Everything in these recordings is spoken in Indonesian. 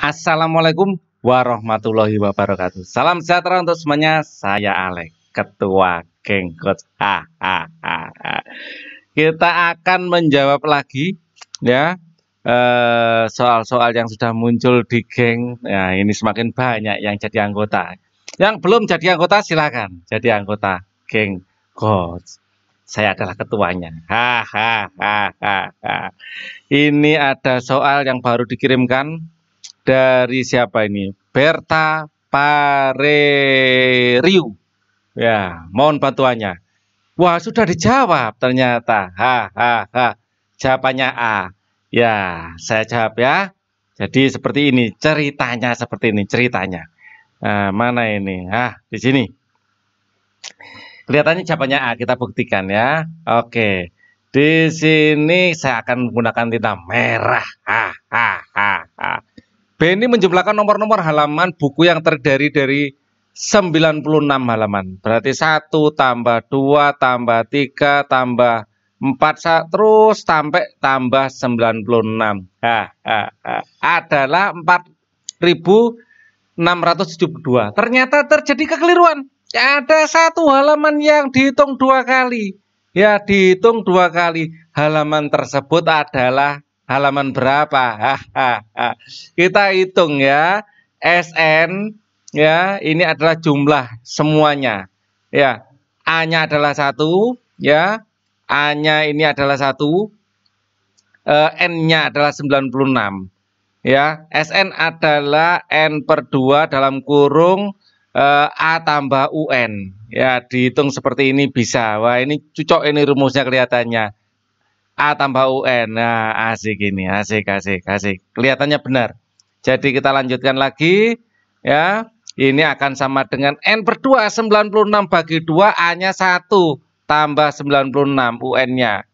Assalamualaikum warahmatullahi wabarakatuh. Salam sejahtera untuk semuanya. Saya Alek, Ketua Geng Coach. Kita akan menjawab lagi ya eh, soal-soal eh, yang sudah muncul di geng. Nah, ini semakin banyak yang jadi anggota. Yang belum jadi anggota silakan jadi anggota geng Coach. Saya adalah ketuanya. Hahaha. Ini ada soal yang baru dikirimkan dari siapa ini? Berta Pareriu. Ya, mohon bantuannya. Wah, sudah dijawab ternyata. Ha, ha, ha. Jawabannya A. Ya, saya jawab ya. Jadi seperti ini, ceritanya seperti ini, ceritanya. Nah, mana ini? Ah, di sini. Kelihatannya jawabannya A, kita buktikan ya. Oke. Di sini saya akan menggunakan tinta merah. Ha, ha, ha. Benny menjumlahkan nomor-nomor halaman buku yang terdiri dari 96 halaman. Berarti 1 tambah 2 tambah 3 tambah 4 terus sampai tambah 96. Ha, ha, ha. Adalah 4672. Ternyata terjadi kekeliruan. Ada satu halaman yang dihitung dua kali. Ya, dihitung dua kali. Halaman tersebut adalah halaman berapa? Kita hitung ya. SN ya, ini adalah jumlah semuanya. Ya. A-nya adalah satu, ya. A-nya ini adalah satu. E, N-nya adalah 96. Ya, SN adalah N per 2 dalam kurung e, A tambah UN. Ya, dihitung seperti ini bisa. Wah, ini cocok ini rumusnya kelihatannya. A tambah UN. Nah, asik ini, asik, asik, asik. Kelihatannya benar. Jadi kita lanjutkan lagi. Ya, ini akan sama dengan N per 2, 96 bagi 2, A-nya 1, tambah 96 UN-nya.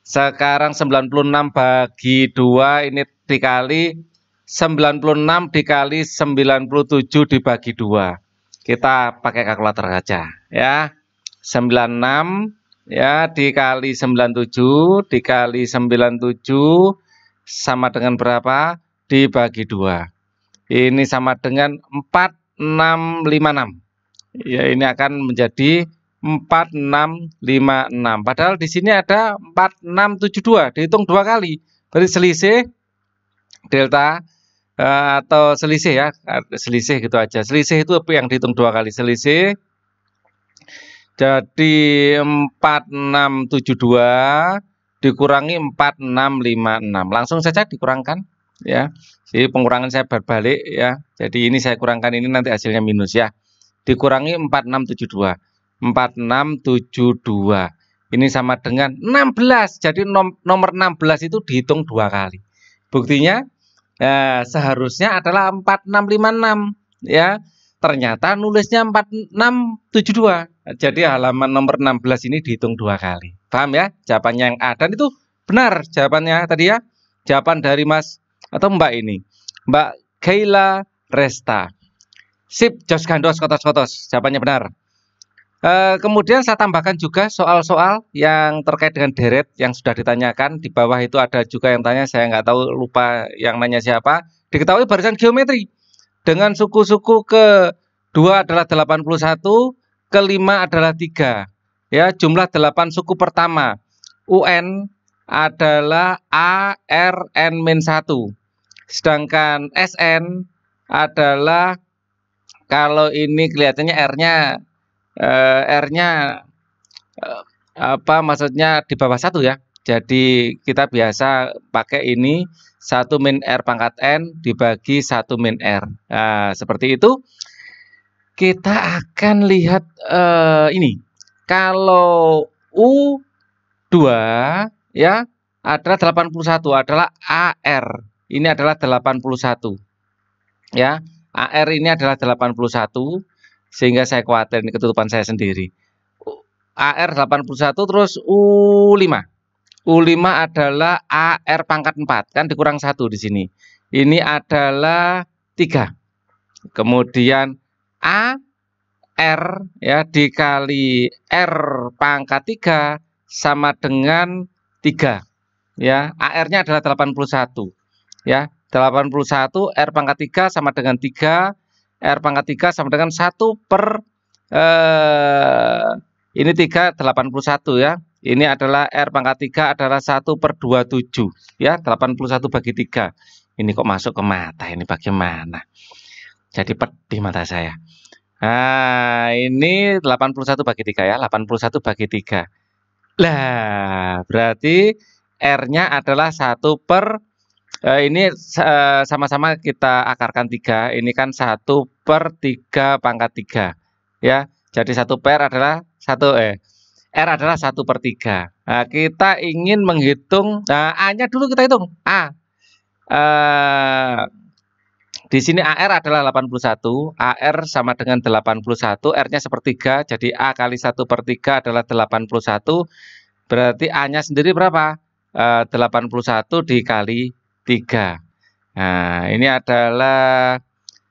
Sekarang 96 bagi 2, ini dikali 96 dikali 97 dibagi 2. Kita pakai kalkulator saja ya. 96 ya dikali 97 dikali 97 sama dengan berapa dibagi dua ini sama dengan 4656 ya ini akan menjadi 4656 padahal di sini ada 4672 dihitung dua kali berarti selisih delta eh, atau selisih ya selisih gitu aja selisih itu yang dihitung dua kali selisih jadi 4672 dikurangi 4656. Langsung saja dikurangkan ya. Jadi pengurangan saya berbalik ya. Jadi ini saya kurangkan ini nanti hasilnya minus ya. Dikurangi 4672. 4672. Ini sama dengan 16. Jadi nom nomor 16 itu dihitung dua kali. Buktinya eh, seharusnya adalah 4656 ya. Ternyata nulisnya 4672 jadi halaman nomor 16 ini dihitung dua kali. Paham ya? Jawabannya yang A. Dan itu benar jawabannya tadi ya. Jawaban dari Mas atau Mbak ini. Mbak Kayla Resta. Sip, Jos Gandos, kotos-kotos. Jawabannya benar. E, kemudian saya tambahkan juga soal-soal yang terkait dengan deret yang sudah ditanyakan. Di bawah itu ada juga yang tanya, saya nggak tahu lupa yang nanya siapa. Diketahui barisan geometri. Dengan suku-suku ke dua adalah 81, kelima adalah tiga. Ya, jumlah delapan suku pertama. UN adalah ARN-1. Sedangkan SN adalah kalau ini kelihatannya R-nya eh, R-nya eh, apa maksudnya di bawah satu ya. Jadi kita biasa pakai ini 1 min R pangkat N dibagi 1 min R. Nah, seperti itu kita akan lihat uh, ini. Kalau U2 ya adalah 81 adalah AR. Ini adalah 81. Ya, AR ini adalah 81 sehingga saya khawatir ini ketutupan saya sendiri. AR 81 terus U5. U5 adalah AR pangkat 4 kan dikurang satu di sini. Ini adalah 3. Kemudian A R ya dikali R pangkat 3 sama dengan 3. Ya, AR-nya adalah 81. Ya, 81 R pangkat 3 sama dengan 3 R pangkat 3 sama dengan 1 per eh, ini 3 81 ya ini adalah R pangkat 3 adalah 1 per 27 ya 81 bagi 3 ini kok masuk ke mata ini bagaimana jadi pedih mata saya. Nah, ini 81 bagi 3 ya, 81 bagi 3. Lah, berarti R-nya adalah 1 per, eh, ini eh, sama-sama eh, kita akarkan 3, ini kan 1 per 3 pangkat 3. Ya, jadi 1 per adalah 1, eh, R adalah 1 per 3. Nah, kita ingin menghitung, nah, A-nya dulu kita hitung, A. Eh, di sini AR adalah 81, AR sama dengan 81, R-nya sepertiga, jadi A kali 1 per 3 adalah 81, berarti A-nya sendiri berapa? E, eh, 81 dikali 3. Nah, ini adalah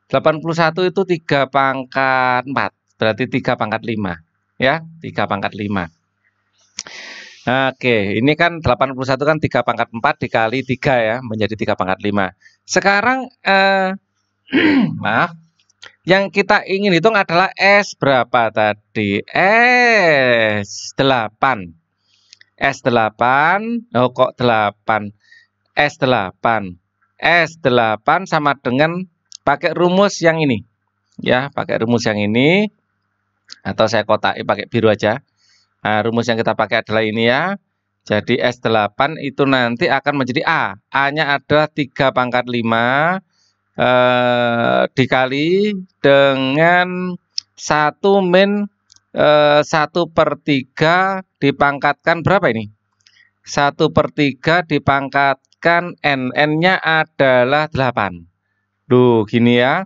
81 itu 3 pangkat 4, berarti 3 pangkat 5. Ya, 3 pangkat 5. Oke, ini kan 81 kan 3 pangkat 4 dikali 3 ya, menjadi 3 pangkat 5. Sekarang eh, maaf yang kita ingin hitung adalah S berapa tadi? S 8. S 8, oh kok 8. S 8. S 8 sama dengan pakai rumus yang ini. Ya, pakai rumus yang ini atau saya kotak pakai biru aja. Nah, rumus yang kita pakai adalah ini ya. Jadi S8 itu nanti akan menjadi A. A-nya adalah 3 pangkat 5 eh, dikali dengan satu min eh, per tiga dipangkatkan berapa ini? satu per tiga dipangkatkan N. N-nya adalah delapan Duh, gini ya.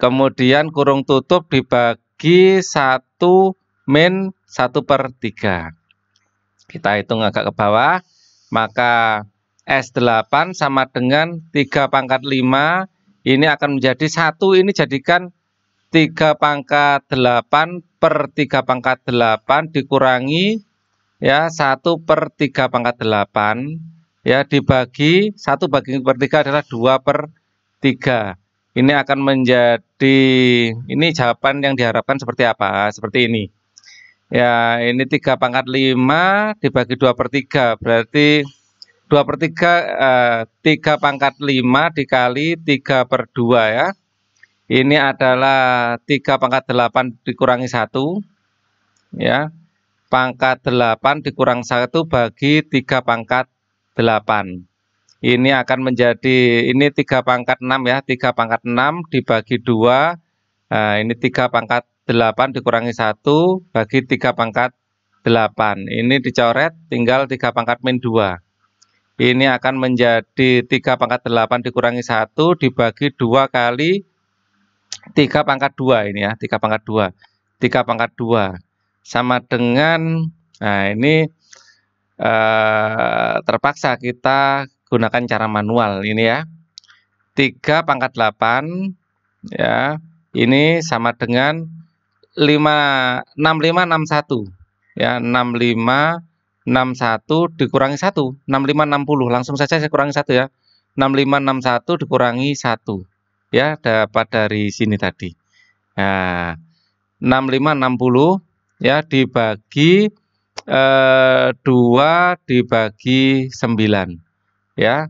Kemudian kurung tutup dibagi satu min satu per tiga Kita hitung agak ke bawah. Maka S8 sama dengan 3 pangkat 5 ini akan menjadi satu ini jadikan 3 pangkat 8 per 3 pangkat 8 dikurangi ya 1 per 3 pangkat 8 ya dibagi 1 bagi per 3 adalah 2 per 3 ini akan menjadi ini jawaban yang diharapkan seperti apa seperti ini ya ini 3 pangkat 5 dibagi 2 per 3 berarti 2 per 3, eh, 3 pangkat 5 dikali 3 per 2 ya. Ini adalah 3 pangkat 8 dikurangi 1. Ya. Pangkat 8 dikurang 1 bagi 3 pangkat 8. Ini akan menjadi, ini 3 pangkat 6 ya. 3 pangkat 6 dibagi 2. Nah, eh, ini 3 pangkat 8 dikurangi 1 bagi 3 pangkat 8. Ini dicoret tinggal 3 pangkat min 2 ini akan menjadi 3 pangkat 8 dikurangi 1 dibagi 2 kali 3 pangkat 2 ini ya, 3 pangkat 2. 3 pangkat 2 sama dengan nah ini eh, terpaksa kita gunakan cara manual ini ya. 3 pangkat 8 ya. Ini sama dengan 5 6561 ya, 65 61 dikurangi 1, 65, 60. Langsung saja saya kurangi 1 ya. 65 61 dikurangi 1. Ya, dapat dari sini tadi. Nah, 60 ya dibagi eh, 2 dibagi 9 ya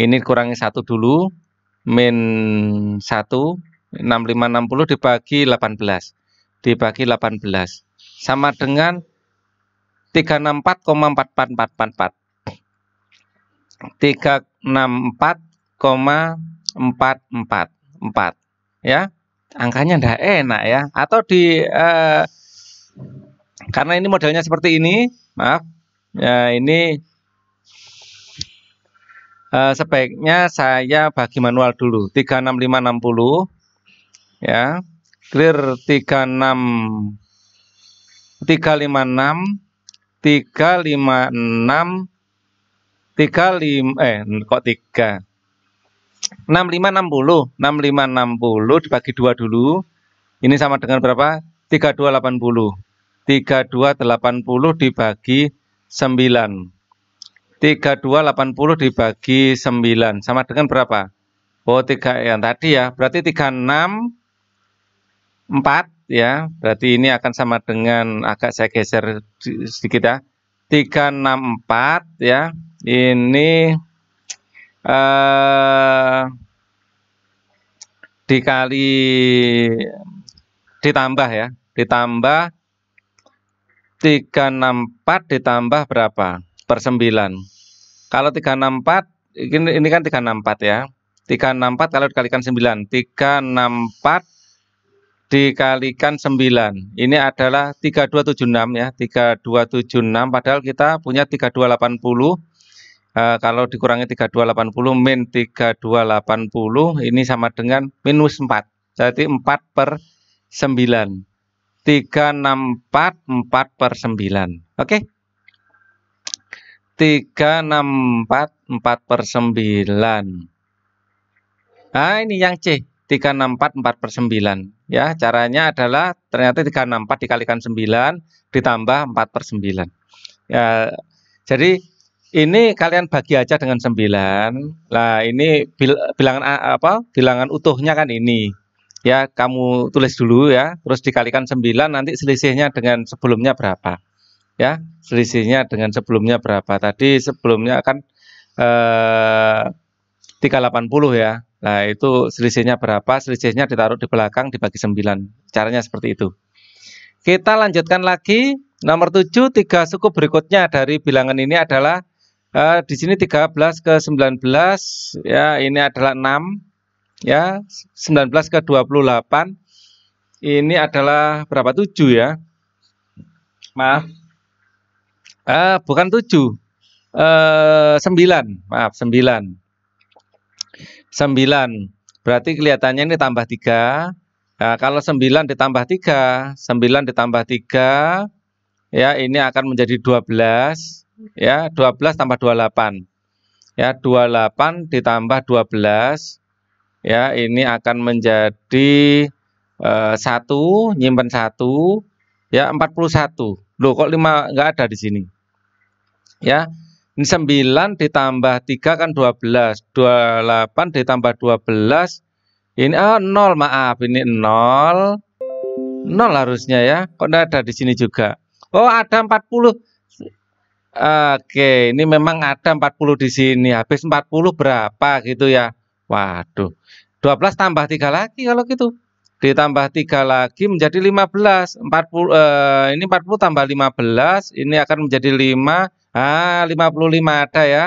ini kurangi 1 dulu min 1 65 60 dibagi 18 dibagi 18 sama dengan 364,4444. 364,444. Ya. Angkanya ndak enak ya. Atau di eh, karena ini modelnya seperti ini, maaf. Ya, ini eh, sebaiknya saya bagi manual dulu. 36560 ya. Clear 36 356 tiga lima enam tiga lima eh kok tiga enam lima enam puluh enam lima enam puluh dibagi dua dulu ini sama dengan berapa tiga dua delapan puluh tiga dua delapan puluh dibagi sembilan tiga dua delapan puluh dibagi sembilan sama dengan berapa oh tiga yang tadi ya berarti tiga enam empat ya. Berarti ini akan sama dengan agak saya geser sedikit ya. 364 ya. Ini eh dikali ditambah ya. Ditambah 364 ditambah berapa? Per 9. Kalau 364 ini, ini kan 364 ya. 364 kalau dikalikan 9. 364 dikalikan 9. Ini adalah 3276 ya, 3276 padahal kita punya 3280. Uh, eh, kalau dikurangi 3280 min 3280 ini sama dengan minus 4. Jadi 4 per 9. 364 4 per 9. Oke. Okay? 364 4 per 9. Nah ini yang C. 364 4 per 9 ya caranya adalah ternyata 364 dikalikan 9 ditambah 4 per 9 ya jadi ini kalian bagi aja dengan 9 lah ini bil bilangan apa bilangan utuhnya kan ini ya kamu tulis dulu ya terus dikalikan 9 nanti selisihnya dengan sebelumnya berapa ya selisihnya dengan sebelumnya berapa tadi sebelumnya kan eh, 380 ya Nah, itu selisihnya berapa? Selisihnya ditaruh di belakang dibagi 9. Caranya seperti itu. Kita lanjutkan lagi. Nomor 7, tiga suku berikutnya dari bilangan ini adalah uh, di sini 13 ke 19 ya, ini adalah 6 ya, 19 ke 28. Ini adalah berapa? 7 ya. Maaf. Eh, bukan 7. Eh 9. Maaf, 9. 9. Berarti kelihatannya ini tambah 3. Nah, kalau 9 ditambah 3, 9 ditambah 3, ya ini akan menjadi 12. Ya, 12 tambah 28. Ya, 28 ditambah 12, ya ini akan menjadi eh, satu, e, nyimpen satu, ya 41. Loh kok 5 enggak ada di sini? Ya, ini 9 ditambah 3 kan 12. 28 ditambah 12. Ini oh, ah, 0, maaf. Ini 0. 0 harusnya ya. Kok tidak ada di sini juga? Oh, ada 40. Oke, ini memang ada 40 di sini. Habis 40 berapa gitu ya? Waduh. 12 tambah 3 lagi kalau gitu. Ditambah 3 lagi menjadi 15. 40 eh, ini 40 tambah 15, ini akan menjadi 5 Ah, 55 ada ya.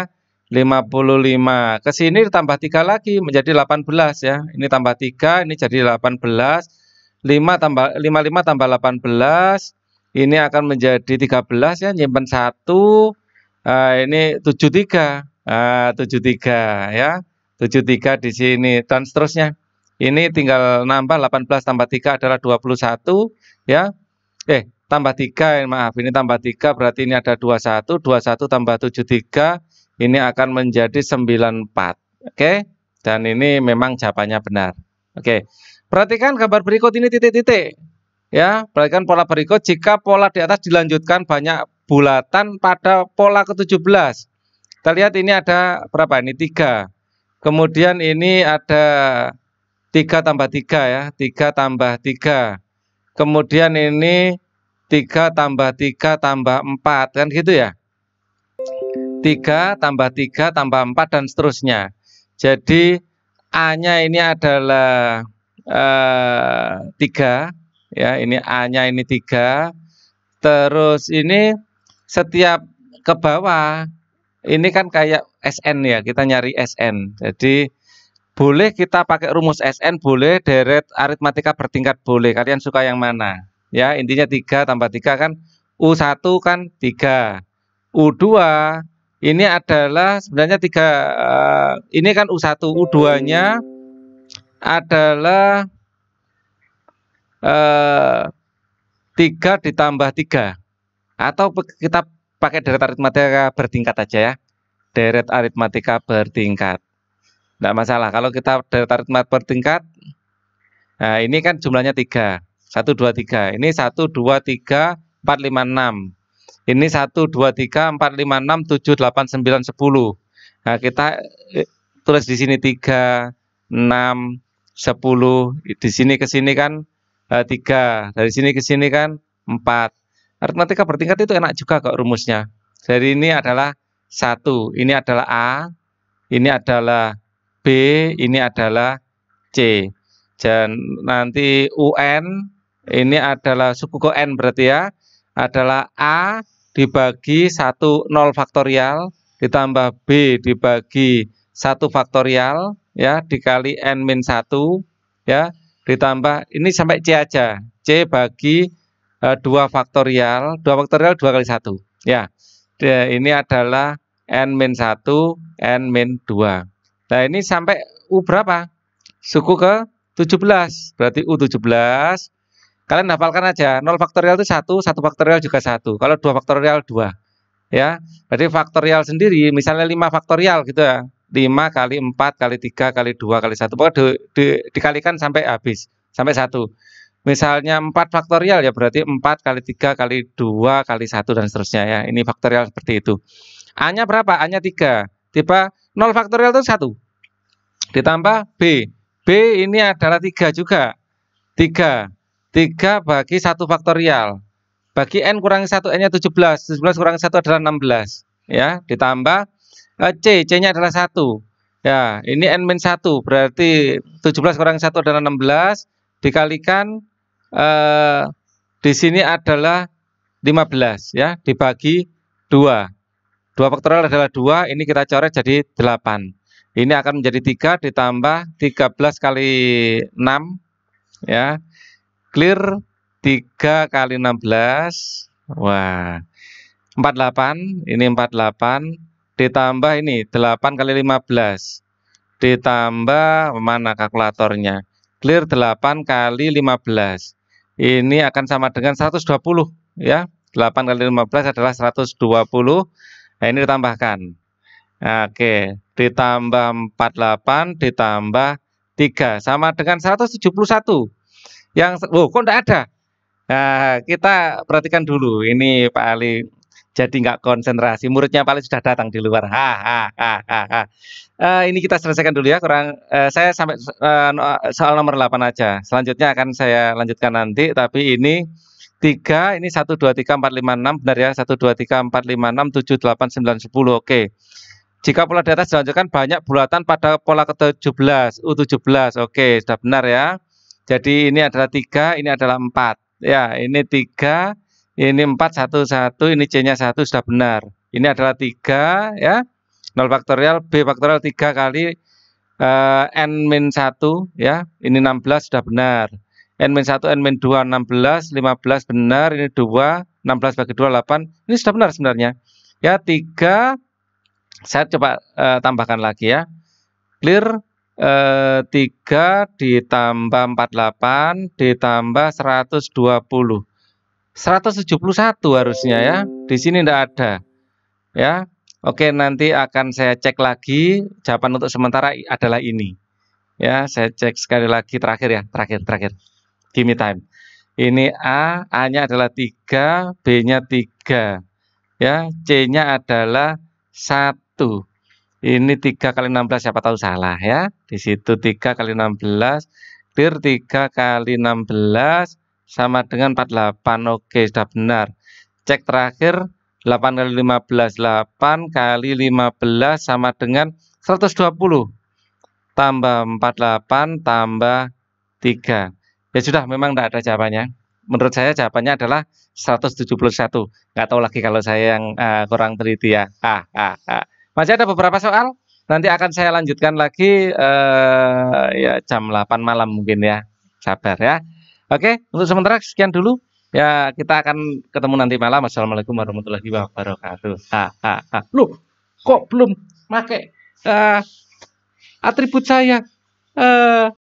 55. Ke sini ditambah 3 lagi menjadi 18 ya. Ini tambah 3, ini jadi 18. 5 tambah 55 tambah 18. Ini akan menjadi 13 ya, Nyimpan 1. Ah, ini 73. Ah, 73 ya. 73 di sini dan seterusnya. Ini tinggal nambah 18 tambah 3 adalah 21 ya. Eh, tambah tiga 3, eh, maaf, ini tambah tiga berarti ini ada dua satu dua satu tambah tujuh tiga ini akan menjadi sembilan empat Oke, dan ini memang jawabannya benar. Oke, perhatikan gambar berikut ini titik-titik. Ya, perhatikan pola berikut, jika pola di atas dilanjutkan banyak bulatan pada pola ke-17. Kita lihat ini ada berapa? Ini tiga Kemudian ini ada tiga tambah tiga ya, tiga tambah tiga Kemudian ini 3 tambah 3 tambah 4 kan gitu ya 3 tambah 3 tambah 4 dan seterusnya jadi A-nya ini adalah eh, tiga 3 ya ini A-nya ini tiga terus ini setiap ke bawah ini kan kayak SN ya kita nyari SN jadi boleh kita pakai rumus SN boleh deret aritmatika bertingkat boleh kalian suka yang mana Ya, intinya 3 tambah 3 kan U1 kan 3. U2 ini adalah sebenarnya 3 uh, eh, ini kan U1, U2-nya adalah uh, eh, 3 ditambah 3 atau kita pakai deret aritmatika bertingkat aja ya deret aritmatika bertingkat tidak masalah kalau kita deret aritmatika bertingkat nah ini kan jumlahnya 3 1, 2, 3. Ini 1, 2, 3, 4, 5, 6. Ini 1, 2, 3, 4, 5, 6, 7, 8, 9, 10. Nah, kita eh, tulis di sini 3, 6, 10. Di sini ke sini kan 3. Eh, Dari sini ke sini kan 4. Aritmatika bertingkat itu enak juga kok rumusnya. Jadi ini adalah 1. ini adalah A, ini adalah B, ini adalah C. Dan nanti UN ini adalah suku ke n berarti ya. Adalah A dibagi 1 0 faktorial ditambah B dibagi 1 faktorial ya dikali N min 1 ya ditambah ini sampai C aja. C bagi e, 2 faktorial, 2 faktorial 2 kali 1 ya. De, ini adalah N min 1, N min 2. Nah ini sampai U berapa? Suku ke 17, berarti U17 Kalian hafalkan aja 0 faktorial itu 1, 1 faktorial juga 1. Kalau 2 faktorial 2. Ya. Berarti faktorial sendiri misalnya 5 faktorial gitu ya. 5 kali 4 kali 3 kali 2 kali 1. Pokoknya di, di, dikalikan sampai habis, sampai 1. Misalnya 4 faktorial ya berarti 4 kali 3 kali 2 kali 1 dan seterusnya ya. Ini faktorial seperti itu. A-nya berapa? A-nya 3. Tiba 0 faktorial itu 1. Ditambah B. B ini adalah 3 juga. 3. 3 bagi 1 faktorial. Bagi N kurangi 1, N-nya 17. 17 kurangi 1 adalah 16. Ya, ditambah eh, C, C-nya adalah 1. Ya, ini N-1, berarti 17 kurangi 1 adalah 16. Dikalikan, eh, di sini adalah 15. Ya, dibagi 2. 2 faktorial adalah 2, ini kita coret jadi 8. Ini akan menjadi 3 ditambah 13 kali 6. Ya, Clear 3 kali 16. Wah. 48, ini 48 ditambah ini 8 kali 15 ditambah mana kalkulatornya clear 8 kali 15 ini akan sama dengan 120 ya 8 kali 15 adalah 120 nah, ini ditambahkan oke ditambah 48 ditambah 3 sama dengan 171 yang oh kok enggak ada nah, kita perhatikan dulu ini Pak Ali jadi nggak konsentrasi muridnya Pak Ali sudah datang di luar ha ha ha, ha. Uh, ini kita selesaikan dulu ya kurang uh, saya sampai uh, soal nomor 8 aja selanjutnya akan saya lanjutkan nanti tapi ini tiga ini satu dua tiga empat lima enam benar ya satu dua tiga empat lima enam tujuh delapan sembilan sepuluh oke jika pola di atas dilanjutkan banyak bulatan pada pola ke-17, U17. Oke, sudah benar ya. Jadi ini adalah tiga, ini adalah empat. Ya, ini tiga, ini empat, satu, satu, ini C-nya satu sudah benar. Ini adalah tiga, ya. Nol faktorial, B faktorial tiga kali eh, N min satu, ya. Ini 16 sudah benar. N min satu, N min dua 16, 15 benar. Ini dua 16 bagi dua 8. Ini sudah benar sebenarnya. Ya, tiga, saya coba eh, tambahkan lagi ya. Clear, eh, 3 ditambah 48 ditambah 120. 171 harusnya ya. Di sini tidak ada. Ya. Oke, nanti akan saya cek lagi. Jawaban untuk sementara adalah ini. Ya, saya cek sekali lagi terakhir ya, terakhir terakhir. Give time. Ini A, A-nya adalah 3, B-nya 3. Ya, C-nya adalah 1. Ini 3 kali 16 siapa tahu salah ya. Di situ 3 kali 16. Dir 3 kali 16 sama dengan 48. Oke sudah benar. Cek terakhir 8 kali 15. 8 kali 15 sama dengan 120. Tambah 48 tambah 3. Ya sudah memang tidak ada jawabannya menurut saya jawabannya adalah 171. Nggak tahu lagi kalau saya yang uh, kurang teliti ya. Ah, ah, ah. Masih ada beberapa soal. Nanti akan saya lanjutkan lagi eh, ya jam 8 malam mungkin ya. Sabar ya. Oke, untuk sementara sekian dulu. Ya, kita akan ketemu nanti malam. Assalamualaikum warahmatullahi wabarakatuh. Ha, ha, ha. Loh, kok belum pakai uh, eh, atribut saya? Uh,